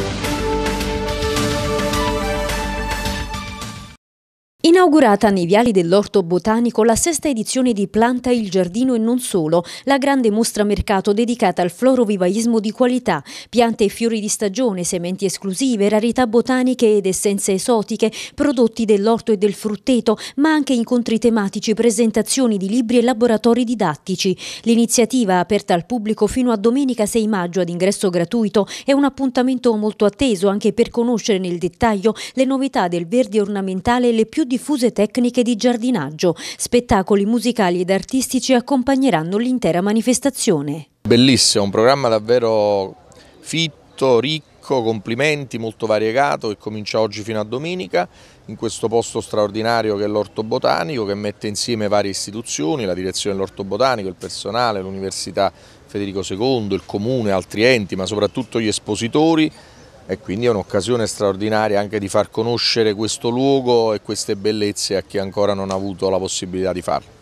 Thank you. Inaugurata nei viali dell'Orto Botanico la sesta edizione di Planta il Giardino e non solo, la grande mostra mercato dedicata al florovivaismo di qualità, piante e fiori di stagione, sementi esclusive, rarità botaniche ed essenze esotiche, prodotti dell'orto e del frutteto, ma anche incontri tematici, presentazioni di libri e laboratori didattici. L'iniziativa, aperta al pubblico fino a domenica 6 maggio ad ingresso gratuito, è un appuntamento molto atteso anche per conoscere nel dettaglio le novità del verde ornamentale e le più diffuse tecniche di giardinaggio. Spettacoli musicali ed artistici accompagneranno l'intera manifestazione. Bellissimo, un programma davvero fitto, ricco complimenti, molto variegato che comincia oggi fino a domenica in questo posto straordinario che è l'Orto Botanico che mette insieme varie istituzioni, la direzione dell'Orto Botanico, il personale, l'Università Federico II, il Comune, altri enti ma soprattutto gli espositori e quindi è un'occasione straordinaria anche di far conoscere questo luogo e queste bellezze a chi ancora non ha avuto la possibilità di farlo.